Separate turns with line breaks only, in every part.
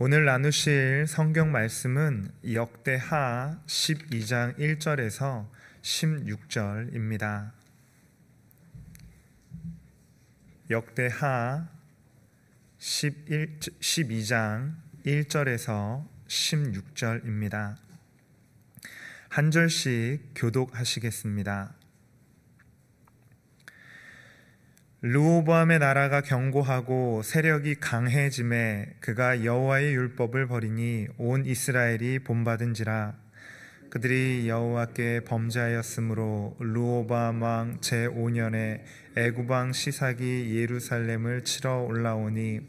오늘 나누실 성경 말씀은 역대하 12장 1절에서 16절입니다. 역대하 11, 12장 1절에서 16절입니다. 한 절씩 교독하시겠습니다. 루오보암의 나라가 견고하고 세력이 강해짐에 그가 여호와의 율법을 버리니 온 이스라엘이 본받은지라 그들이 여호와께 범죄하였으므로 루오보암왕 제5년에 애굽왕 시삭이 예루살렘을 치러 올라오니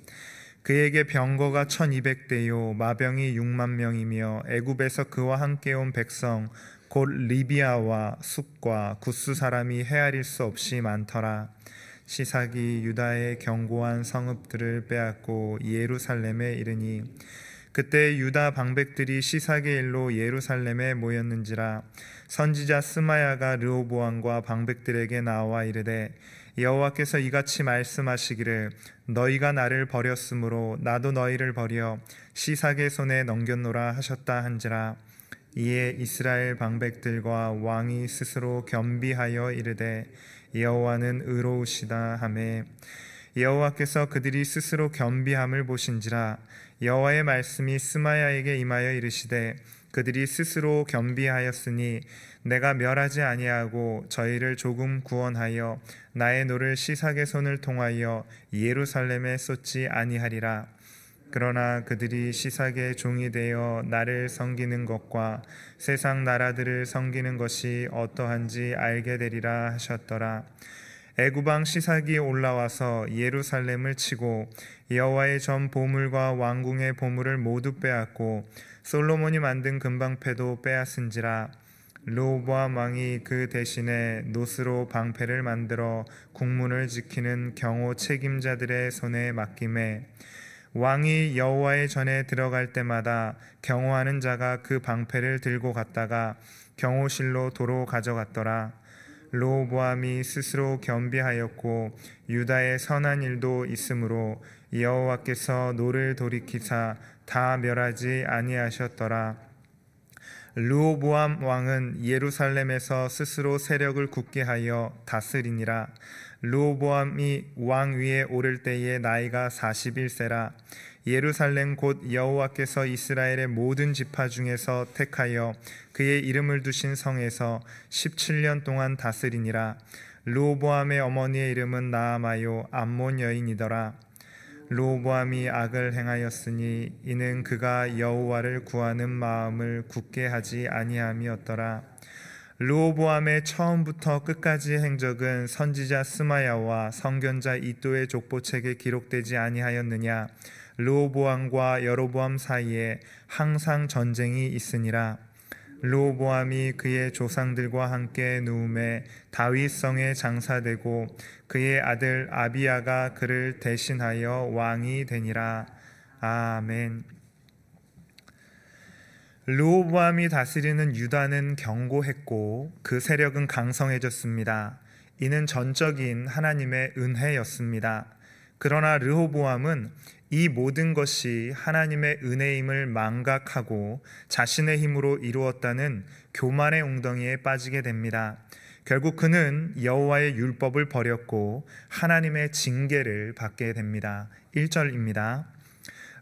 그에게 병거가 1200대요 마병이 6만 명이며 애굽에서 그와 함께 온 백성 곧 리비아와 숲과 구스 사람이 헤아릴 수 없이 많더라 시삭이 유다의 견고한 성읍들을 빼앗고 예루살렘에 이르니 그때 유다 방백들이 시삭의 일로 예루살렘에 모였는지라 선지자 스마야가 르오보암과 방백들에게 나와 이르되 여호와께서 이같이 말씀하시기를 너희가 나를 버렸으므로 나도 너희를 버려 시삭의 손에 넘겼노라 하셨다 한지라 이에 이스라엘 방백들과 왕이 스스로 겸비하여 이르되 여호와는 의로우시다 하매 여호와께서 그들이 스스로 겸비함을 보신지라 여호와의 말씀이 스마야에게 임하여 이르시되 그들이 스스로 겸비하였으니 내가 멸하지 아니하고 저희를 조금 구원하여 나의 노를 시삭의 손을 통하여 예루살렘에 쏟지 아니하리라 그러나 그들이 시삭의 종이 되어 나를 섬기는 것과 세상 나라들을 섬기는 것이 어떠한지 알게 되리라 하셨더라. 애구방 시삭이 올라와서 예루살렘을 치고 여호와의 전 보물과 왕궁의 보물을 모두 빼앗고 솔로몬이 만든 금방패도 빼앗은지라 르보암 왕이 그 대신에 노스로 방패를 만들어 국문을 지키는 경호 책임자들의 손에 맡김에 왕이 여호와의 전에 들어갈 때마다 경호하는 자가 그 방패를 들고 갔다가 경호실로 도로 가져갔더라. 로보암이 스스로 겸비하였고 유다의 선한 일도 있으므로 여호와께서 노를 돌이키사 다 멸하지 아니하셨더라. 르호보암 왕은 예루살렘에서 스스로 세력을 굳게 하여 다스리니라. 르호보암이 왕 위에 오를 때에 나이가 41세라 예루살렘 곧 여호와께서 이스라엘의 모든 지파 중에서 택하여 그의 이름을 두신 성에서 17년 동안 다스리니라 르호보암의 어머니의 이름은 나아마요 암몬 여인이더라 르호보암이 악을 행하였으니 이는 그가 여호와를 구하는 마음을 굳게 하지 아니함이었더라 르오보암의 처음부터 끝까지 행적은 선지자 스마야와 성견자 이또의 족보책에 기록되지 아니하였느냐 르오보암과 여로보암 사이에 항상 전쟁이 있으니라 르오보암이 그의 조상들과 함께 누움에 다윗성에 장사되고 그의 아들 아비야가 그를 대신하여 왕이 되니라 아멘 르호보암이 다스리는 유다는 경고했고 그 세력은 강성해졌습니다. 이는 전적인 하나님의 은혜였습니다. 그러나 르호보암은 이 모든 것이 하나님의 은혜임을 망각하고 자신의 힘으로 이루었다는 교만의 웅덩이에 빠지게 됩니다. 결국 그는 여호와의 율법을 버렸고 하나님의 징계를 받게 됩니다. 1절입니다.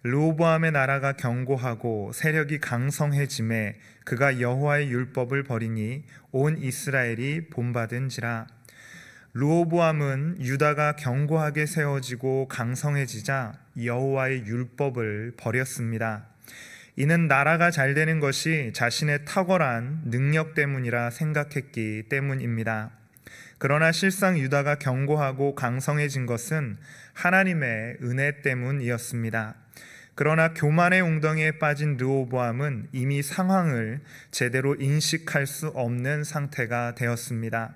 르호보암의 나라가 견고하고 세력이 강성해짐에 그가 여호와의 율법을 버리니 온 이스라엘이 본받은지라 르호보암은 유다가 견고하게 세워지고 강성해지자 여호와의 율법을 버렸습니다. 이는 나라가 잘 되는 것이 자신의 탁월한 능력 때문이라 생각했기 때문입니다. 그러나 실상 유다가 견고하고 강성해진 것은 하나님의 은혜 때문이었습니다. 그러나 교만의 웅덩이에 빠진 르오보암은 이미 상황을 제대로 인식할 수 없는 상태가 되었습니다.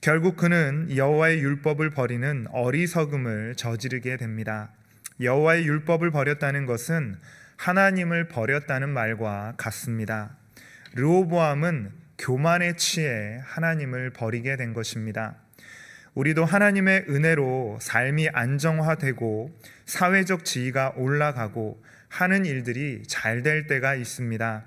결국 그는 여호와의 율법을 버리는 어리석음을 저지르게 됩니다. 여호와의 율법을 버렸다는 것은 하나님을 버렸다는 말과 같습니다. 르오보암은 교만에 취해 하나님을 버리게 된 것입니다. 우리도 하나님의 은혜로 삶이 안정화되고 사회적 지위가 올라가고 하는 일들이 잘 될 때가 있습니다.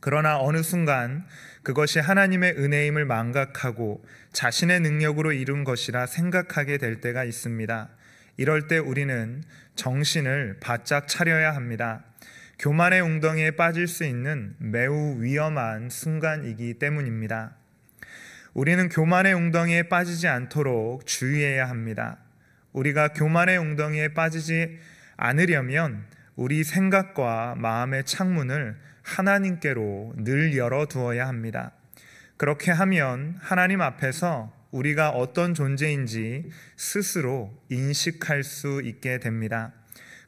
그러나 어느 순간 그것이 하나님의 은혜임을 망각하고 자신의 능력으로 이룬 것이라 생각하게 될 때가 있습니다. 이럴 때 우리는 정신을 바짝 차려야 합니다. 교만의 웅덩이에 빠질 수 있는 매우 위험한 순간이기 때문입니다. 우리는 교만의 웅덩이에 빠지지 않도록 주의해야 합니다. 우리가 교만의 웅덩이에 빠지지 않으려면 우리 생각과 마음의 창문을 하나님께로 늘 열어 두어야 합니다. 그렇게 하면 하나님 앞에서 우리가 어떤 존재인지 스스로 인식할 수 있게 됩니다.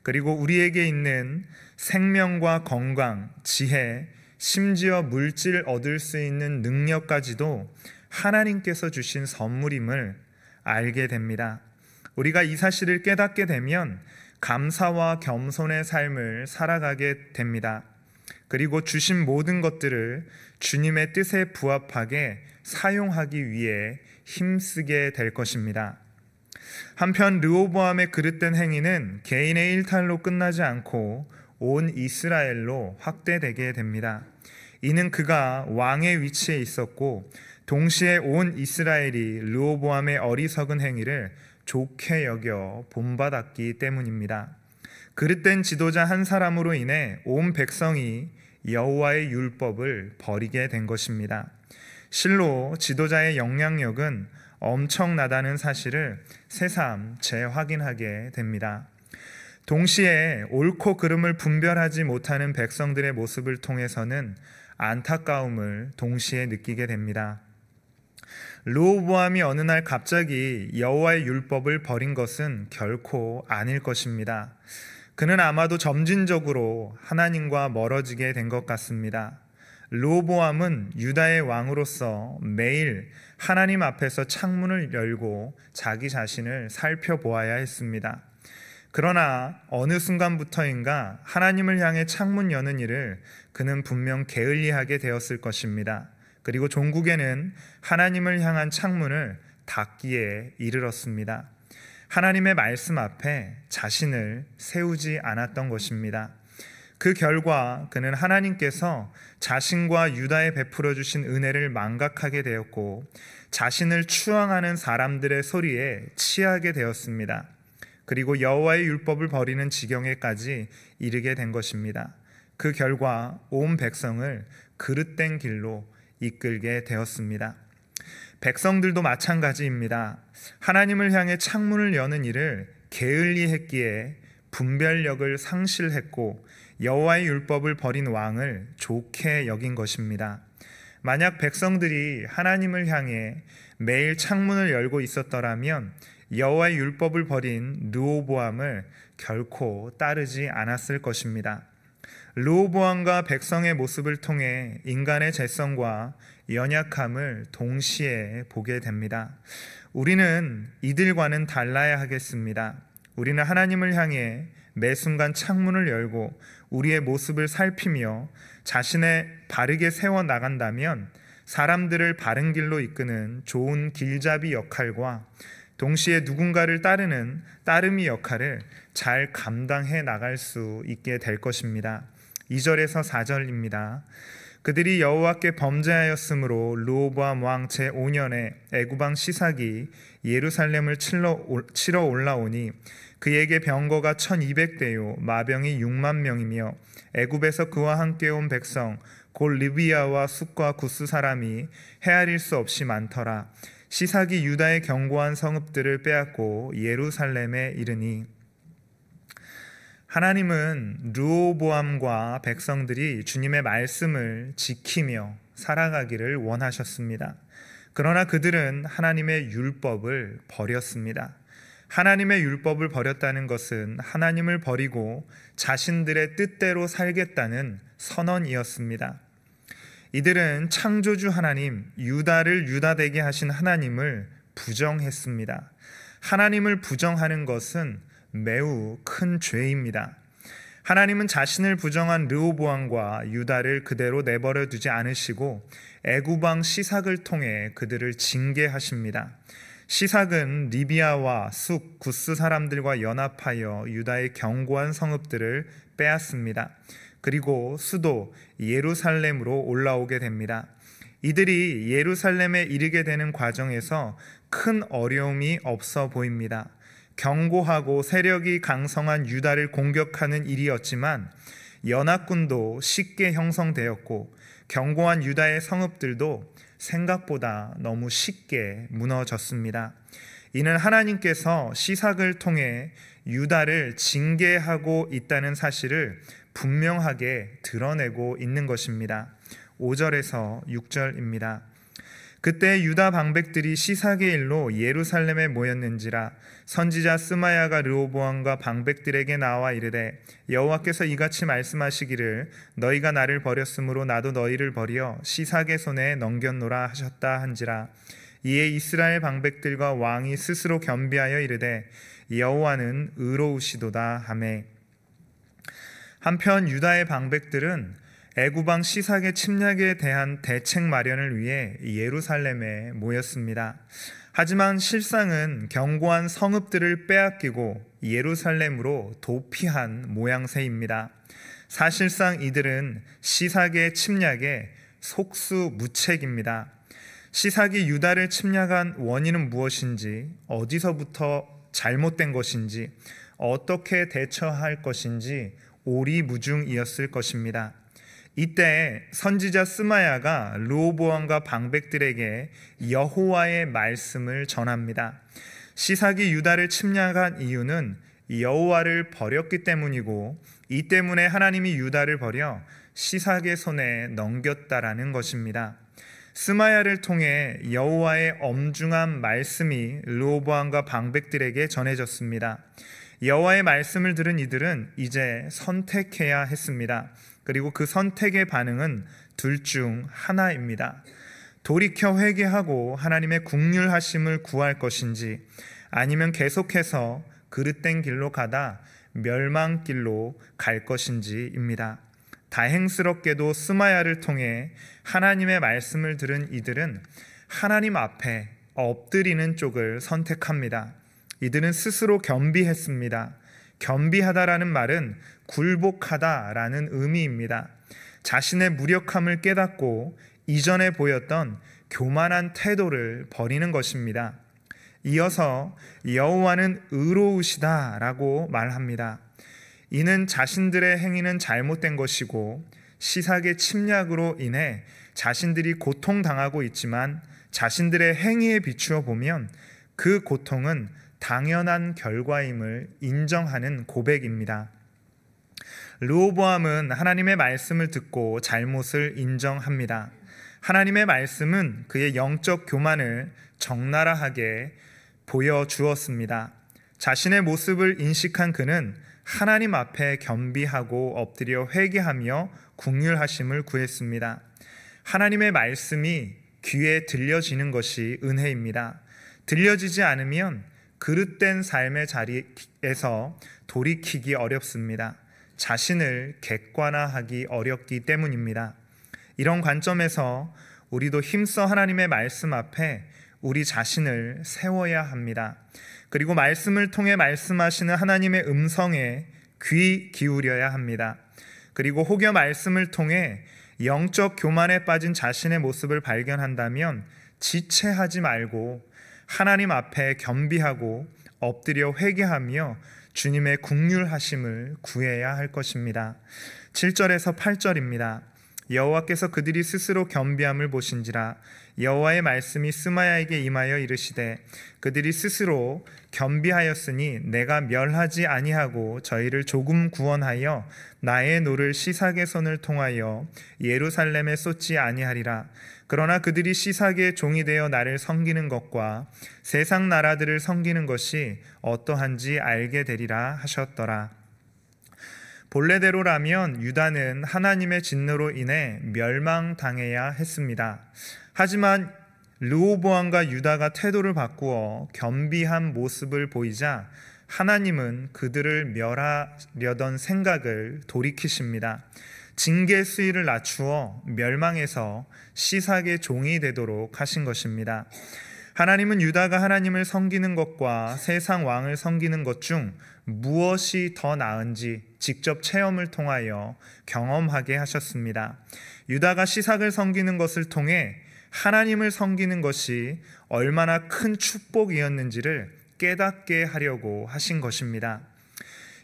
그리고 우리에게 있는 생명과 건강, 지혜, 심지어 물질 얻을 수 있는 능력까지도 하나님께서 주신 선물임을 알게 됩니다. 우리가 이 사실을 깨닫게 되면 감사와 겸손의 삶을 살아가게 됩니다. 그리고 주신 모든 것들을 주님의 뜻에 부합하게 사용하기 위해 힘쓰게 될 것입니다. 한편 르오보암의 그릇된 행위는 개인의 일탈로 끝나지 않고 온 이스라엘로 확대되게 됩니다. 이는 그가 왕의 위치에 있었고 동시에 온 이스라엘이 르오보암의 어리석은 행위를 좋게 여겨 본받았기 때문입니다. 그릇된 지도자 한 사람으로 인해 온 백성이 여호와의 율법을 버리게 된 것입니다. 실로 지도자의 영향력은 엄청나다는 사실을 새삼 재확인하게 됩니다. 동시에 옳고 그름을 분별하지 못하는 백성들의 모습을 통해서는 안타까움을 동시에 느끼게 됩니다. 로호보암이 어느 날 갑자기 여호와의 율법을 버린 것은 결코 아닐 것입니다. 그는 아마도 점진적으로 하나님과 멀어지게 된 것 같습니다. 르보암은 유다의 왕으로서 매일 하나님 앞에서 창문을 열고 자기 자신을 살펴보아야 했습니다. 그러나 어느 순간부터인가 하나님을 향해 창문 여는 일을 그는 분명 게을리하게 되었을 것입니다. 그리고 종국에는 하나님을 향한 창문을 닫기에 이르렀습니다. 하나님의 말씀 앞에 자신을 세우지 않았던 것입니다. 그 결과 그는 하나님께서 자신과 유다에 베풀어 주신 은혜를 망각하게 되었고 자신을 추앙하는 사람들의 소리에 치하게 되었습니다. 그리고 여호와의 율법을 버리는 지경에까지 이르게 된 것입니다. 그 결과 온 백성을 그릇된 길로 이끌게 되었습니다. 백성들도 마찬가지입니다. 하나님을 향해 창문을 여는 일을 게을리 했기에 분별력을 상실했고 여호와의 율법을 버린 왕을 좋게 여긴 것입니다. 만약 백성들이 하나님을 향해 매일 창문을 열고 있었더라면 여호와의 율법을 버린 느오보암을 결코 따르지 않았을 것입니다. 로보암과 백성의 모습을 통해 인간의 재성과 연약함을 동시에 보게 됩니다. 우리는 이들과는 달라야 하겠습니다. 우리는 하나님을 향해 매 순간 창문을 열고 우리의 모습을 살피며 자신의 바르게 세워 나간다면 사람들을 바른 길로 이끄는 좋은 길잡이 역할과 동시에 누군가를 따르는 따름이 역할을 잘 감당해 나갈 수 있게 될 것입니다. 2절에서 4절입니다. 그들이 여호와께 범죄하였으므로 르호보암 왕 제5년에 애구방 시삭이 예루살렘을 치러 올라오니 그에게 병거가 1200대요 마병이 6만 명이며 애굽에서 그와 함께 온 백성 곧 리비아와 숲과 구스 사람이 헤아릴 수 없이 많더라 시삭이 유다의 견고한 성읍들을 빼앗고 예루살렘에 이르니 하나님은 루오보암과 백성들이 주님의 말씀을 지키며 살아가기를 원하셨습니다. 그러나 그들은 하나님의 율법을 버렸습니다. 하나님의 율법을 버렸다는 것은 하나님을 버리고 자신들의 뜻대로 살겠다는 선언이었습니다. 이들은 창조주 하나님, 유다를 유다되게 하신 하나님을 부정했습니다. 하나님을 부정하는 것은 매우 큰 죄입니다. 하나님은 자신을 부정한 르오보암과 유다를 그대로 내버려 두지 않으시고 애구방 시삭을 통해 그들을 징계하십니다. 시삭은 리비아와 숙, 구스 사람들과 연합하여 유다의 견고한 성읍들을 빼앗습니다. 그리고 수도 예루살렘으로 올라오게 됩니다. 이들이 예루살렘에 이르게 되는 과정에서 큰 어려움이 없어 보입니다. 경고하고 세력이 강성한 유다를 공격하는 일이었지만 연합군도 쉽게 형성되었고 경고한 유다의 성읍들도 생각보다 너무 쉽게 무너졌습니다. 이는 하나님께서 시삭을 통해 유다를 징계하고 있다는 사실을 분명하게 드러내고 있는 것입니다. 5절에서 6절입니다. 그때 유다 방백들이 시사계 일로 예루살렘에 모였는지라 선지자 스마야가 르오보암과 방백들에게 나와 이르되 여호와께서 이같이 말씀하시기를 너희가 나를 버렸으므로 나도 너희를 버려시사계 손에 넘겼노라 하셨다 한지라 이에 이스라엘 방백들과 왕이 스스로 겸비하여 이르되 여호와는 의로우시도다 하매 한편 유다의 방백들은 애구방 시삭의 침략에 대한 대책 마련을 위해 예루살렘에 모였습니다. 하지만 실상은 견고한 성읍들을 빼앗기고 예루살렘으로 도피한 모양새입니다. 사실상 이들은 시삭의 침략에 속수무책입니다. 시삭이 유다를 침략한 원인은 무엇인지, 어디서부터 잘못된 것인지, 어떻게 대처할 것인지 오리무중이었을 것입니다. 이때 선지자 스마야가 르보암과 방백들에게 여호와의 말씀을 전합니다. 시삭이 유다를 침략한 이유는 여호와를 버렸기 때문이고 이 때문에 하나님이 유다를 버려 시삭의 손에 넘겼다라는 것입니다. 스마야를 통해 여호와의 엄중한 말씀이 르보암과 방백들에게 전해졌습니다. 여호와의 말씀을 들은 이들은 이제 선택해야 했습니다. 그리고 그 선택의 반응은 둘 중 하나입니다. 돌이켜 회개하고 하나님의 국률하심을 구할 것인지 아니면 계속해서 그릇된 길로 가다 멸망길로 갈 것인지입니다. 다행스럽게도 스마야를 통해 하나님의 말씀을 들은 이들은 하나님 앞에 엎드리는 쪽을 선택합니다. 이들은 스스로 겸비했습니다. 겸비하다라는 말은 굴복하다라는 의미입니다. 자신의 무력함을 깨닫고 이전에 보였던 교만한 태도를 버리는 것입니다. 이어서 여호와는 의로우시다라고 말합니다. 이는 자신들의 행위는 잘못된 것이고 시삭의 침략으로 인해 자신들이 고통당하고 있지만 자신들의 행위에 비추어 보면 그 고통은 당연한 결과임을 인정하는 고백입니다. 르호보암은 하나님의 말씀을 듣고 잘못을 인정합니다. 하나님의 말씀은 그의 영적 교만을 적나라하게 보여주었습니다. 자신의 모습을 인식한 그는 하나님 앞에 겸비하고 엎드려 회개하며 국률하심을 구했습니다. 하나님의 말씀이 귀에 들려지는 것이 은혜입니다. 들려지지 않으면 그릇된 삶의 자리에서 돌이키기 어렵습니다. 자신을 객관화하기 어렵기 때문입니다. 이런 관점에서 우리도 힘써 하나님의 말씀 앞에 우리 자신을 세워야 합니다. 그리고 말씀을 통해 말씀하시는 하나님의 음성에 귀 기울여야 합니다. 그리고 혹여 말씀을 통해 영적 교만에 빠진 자신의 모습을 발견한다면 지체하지 말고 하나님 앞에 겸비하고 엎드려 회개하며 주님의 국률하심을 구해야 할 것입니다. 7절에서 8절입니다. 여호와께서 그들이 스스로 겸비함을 보신지라 여호와의 말씀이 스마야에게 임하여 이르시되 그들이 스스로 겸비하였으니 내가 멸하지 아니하고 저희를 조금 구원하여 나의 노를 시삭의 손을 통하여 예루살렘에 쏟지 아니하리라 그러나 그들이 시사계 종이 되어 나를 섬기는 것과 세상 나라들을 섬기는 것이 어떠한지 알게 되리라 하셨더라. 본래대로라면 유다는 하나님의 진노로 인해 멸망당해야 했습니다. 하지만 르오보암과 유다가 태도를 바꾸어 겸비한 모습을 보이자 하나님은 그들을 멸하려던 생각을 돌이키십니다. 징계 수위를 낮추어 멸망해서 시삭의 종이 되도록 하신 것입니다. 하나님은 유다가 하나님을 섬기는 것과 세상 왕을 섬기는 것 중 무엇이 더 나은지 직접 체험을 통하여 경험하게 하셨습니다. 유다가 시삭을 섬기는 것을 통해 하나님을 섬기는 것이 얼마나 큰 축복이었는지를 깨닫게 하려고 하신 것입니다.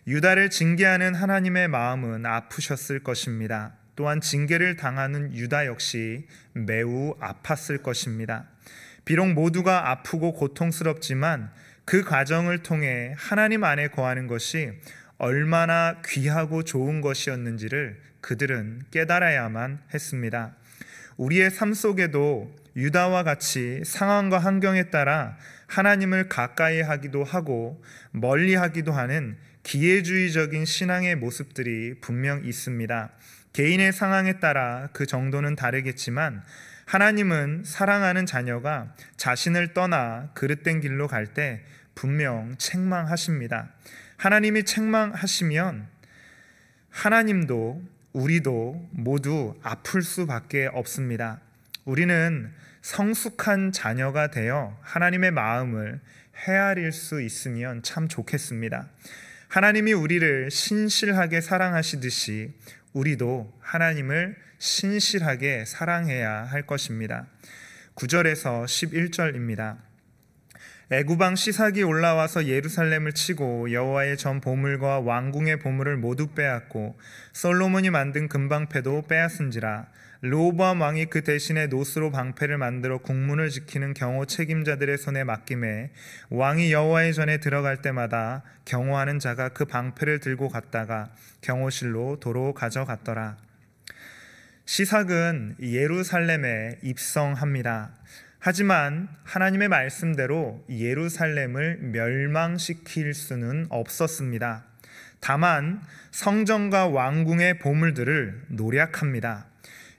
유다를 징계하는 하나님의 마음은 아프셨을 것입니다. 또한 징계를 당하는 유다 역시 매우 아팠을 것입니다. 비록 모두가 아프고 고통스럽지만 그 과정을 통해 하나님 안에 거하는 것이 얼마나 귀하고 좋은 것이었는지를 그들은 깨달아야만 했습니다. 우리의 삶 속에도 유다와 같이 상황과 환경에 따라 하나님을 가까이 하기도 하고 멀리 하기도 하는 기회주의적인 신앙의 모습들이 분명 있습니다. 개인의 상황에 따라 그 정도는 다르겠지만 하나님은 사랑하는 자녀가 자신을 떠나 그릇된 길로 갈 때 분명 책망하십니다. 하나님이 책망하시면 하나님도 우리도 모두 아플 수밖에 없습니다. 우리는 성숙한 자녀가 되어 하나님의 마음을 헤아릴 수 있으면 참 좋겠습니다. 하나님이 우리를 신실하게 사랑하시듯이 우리도 하나님을 신실하게 사랑해야 할 것입니다. 9절에서 11절입니다. 애구방 시삭이 올라와서 예루살렘을 치고 여호와의 전 보물과 왕궁의 보물을 모두 빼앗고 솔로몬이 만든 금방패도 빼앗은지라 로보암 왕이 그 대신에 노스로 방패를 만들어 국문을 지키는 경호 책임자들의 손에 맡김에 왕이 여호와의 전에 들어갈 때마다 경호하는 자가 그 방패를 들고 갔다가 경호실로 도로 가져갔더라. 시삭은 예루살렘에 입성합니다. 하지만 하나님의 말씀대로 예루살렘을 멸망시킬 수는 없었습니다. 다만 성전과 왕궁의 보물들을 노략합니다.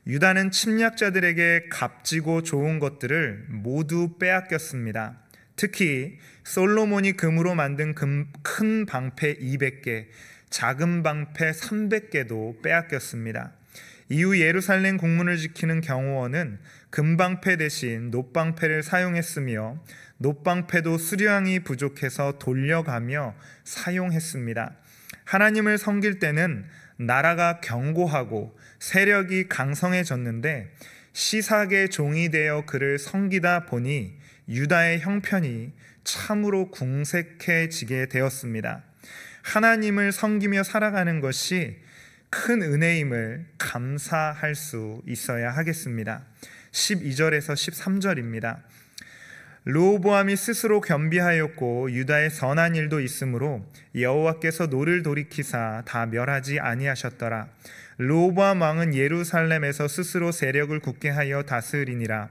유다는 침략자들에게 값지고 좋은 것들을 모두 빼앗겼습니다. 특히 솔로몬이 금으로 만든 금, 큰 방패 200개, 작은 방패 300개도 빼앗겼습니다. 이후 예루살렘 공문을 지키는 경호원은 금방패 대신 노방패를 사용했으며 노방패도 수량이 부족해서 돌려가며 사용했습니다. 하나님을 섬길 때는 나라가 견고하고 세력이 강성해졌는데 시삭의 종이 되어 그를 섬기다 보니 유다의 형편이 참으로 궁색해지게 되었습니다. 하나님을 섬기며 살아가는 것이 큰 은혜임을 감사할 수 있어야 하겠습니다. 12절에서 13절입니다. 르보암이 스스로 겸비하였고 유다의 선한 일도 있으므로 여호와께서 노를 돌이키사 다 멸하지 아니하셨더라. 르보암 왕은 예루살렘에서 스스로 세력을 굳게 하여 다스리니라.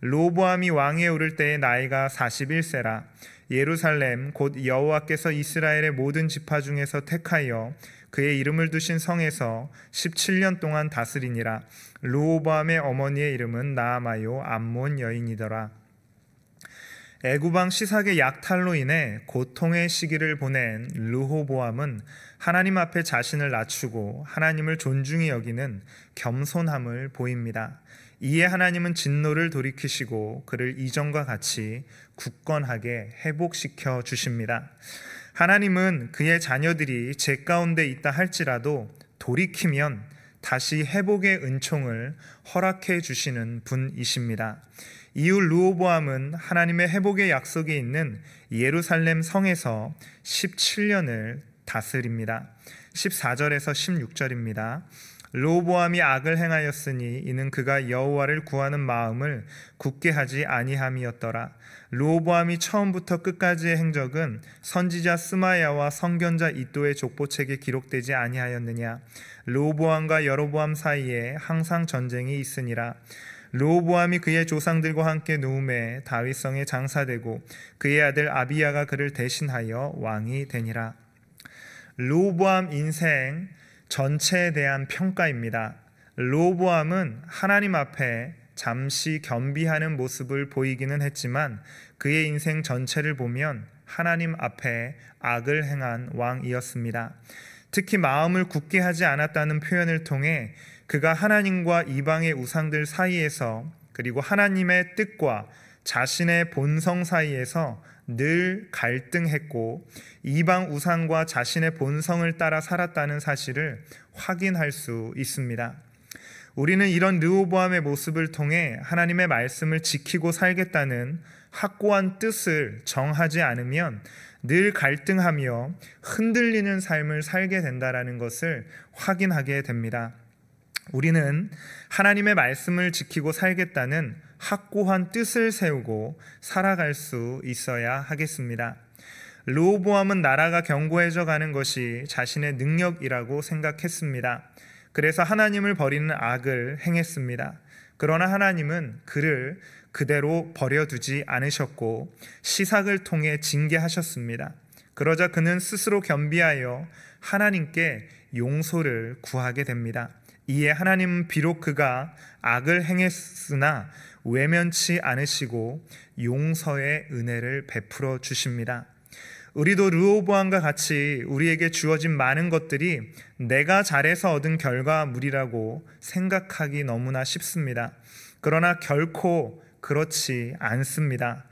르보암이 왕에 오를 때에 나이가 41세라. 예루살렘 곧 여호와께서 이스라엘의 모든 지파 중에서 택하여 그의 이름을 두신 성에서 17년 동안 다스리니라 루오밤의 어머니의 이름은 나아마요 암몬 여인이더라 애구방 시삭의 약탈로 인해 고통의 시기를 보낸 르호보암은 하나님 앞에 자신을 낮추고 하나님을 존중히 여기는 겸손함을 보입니다. 이에 하나님은 진노를 돌이키시고 그를 이전과 같이 굳건하게 회복시켜 주십니다. 하나님은 그의 자녀들이 제 가운데 있다 할지라도 돌이키면 다시 회복의 은총을 허락해 주시는 분이십니다. 이후 루오보암은 하나님의 회복의 약속이 있는 예루살렘 성에서 17년을 다스립니다. 14절에서 16절입니다. 로보암이 악을 행하였으니 이는 그가 여호와를 구하는 마음을 굳게 하지 아니함이었더라. 로보암이 처음부터 끝까지의 행적은 선지자 스마야와 성견자 이또의 족보책에 기록되지 아니하였느냐. 로보암과 여로보암 사이에 항상 전쟁이 있으니라. 로보암이 그의 조상들과 함께 누움에 다윗성에 장사되고 그의 아들 아비야가 그를 대신하여 왕이 되니라. 로보암 인생 전체에 대한 평가입니다. 로보암은 하나님 앞에 잠시 겸비하는 모습을 보이기는 했지만 그의 인생 전체를 보면 하나님 앞에 악을 행한 왕이었습니다. 특히 마음을 굳게 하지 않았다는 표현을 통해 그가 하나님과 이방의 우상들 사이에서 그리고 하나님의 뜻과 자신의 본성 사이에서 늘 갈등했고 이방 우상과 자신의 본성을 따라 살았다는 사실을 확인할 수 있습니다. 우리는 이런 르호보암의 모습을 통해 하나님의 말씀을 지키고 살겠다는 확고한 뜻을 정하지 않으면 늘 갈등하며 흔들리는 삶을 살게 된다라는 것을 확인하게 됩니다. 우리는 하나님의 말씀을 지키고 살겠다는 확고한 뜻을 세우고 살아갈 수 있어야 하겠습니다. 르보암은 나라가 견고해져 가는 것이 자신의 능력이라고 생각했습니다. 그래서 하나님을 버리는 악을 행했습니다. 그러나 하나님은 그를 그대로 버려두지 않으셨고 시삭을 통해 징계하셨습니다. 그러자 그는 스스로 겸비하여 하나님께 용서를 구하게 됩니다. 이에 하나님 비록 그가 악을 행했으나 외면치 않으시고 용서의 은혜를 베풀어 주십니다. 우리도 르호보암과 같이 우리에게 주어진 많은 것들이 내가 잘해서 얻은 결과물이라고 생각하기 너무나 쉽습니다. 그러나 결코 그렇지 않습니다.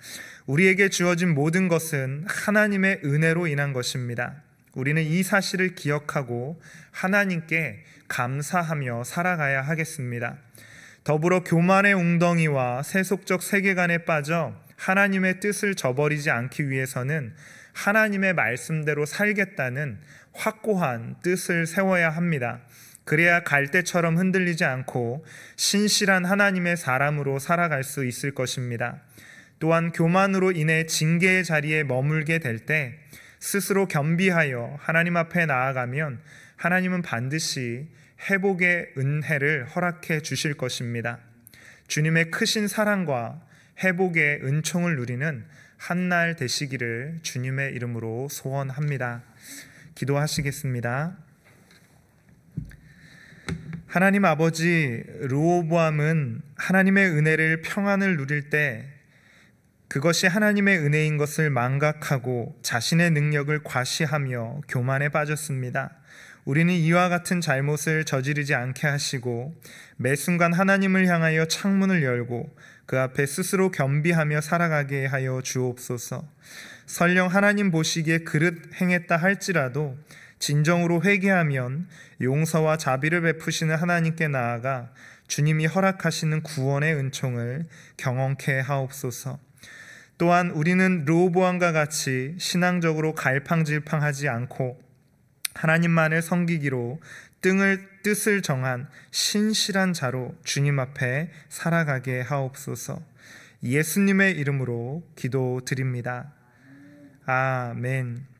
우리에게 주어진 모든 것은 하나님의 은혜로 인한 것입니다. 우리는 이 사실을 기억하고 하나님께 감사하며 살아가야 하겠습니다. 더불어 교만의 웅덩이와 세속적 세계관에 빠져 하나님의 뜻을 저버리지 않기 위해서는 하나님의 말씀대로 살겠다는 확고한 뜻을 세워야 합니다. 그래야 갈대처럼 흔들리지 않고 신실한 하나님의 사람으로 살아갈 수 있을 것입니다. 또한 교만으로 인해 징계의 자리에 머물게 될 때 스스로 겸비하여 하나님 앞에 나아가면 하나님은 반드시 회복의 은혜를 허락해 주실 것입니다. 주님의 크신 사랑과 회복의 은총을 누리는 한 날 되시기를 주님의 이름으로 소원합니다. 기도하시겠습니다. 하나님 아버지 르오보암은 하나님의 은혜를 평안을 누릴 때 그것이 하나님의 은혜인 것을 망각하고 자신의 능력을 과시하며 교만에 빠졌습니다. 우리는 이와 같은 잘못을 저지르지 않게 하시고 매 순간 하나님을 향하여 창문을 열고 그 앞에 스스로 겸비하며 살아가게 하여 주옵소서. 설령 하나님 보시기에 그릇 행했다 할지라도 진정으로 회개하면 용서와 자비를 베푸시는 하나님께 나아가 주님이 허락하시는 구원의 은총을 경험케 하옵소서. 또한 우리는 르보암과 같이 신앙적으로 갈팡질팡하지 않고 하나님만을 섬기기로 등을 뜻을 정한 신실한 자로 주님 앞에 살아가게 하옵소서. 예수님의 이름으로 기도드립니다. 아멘.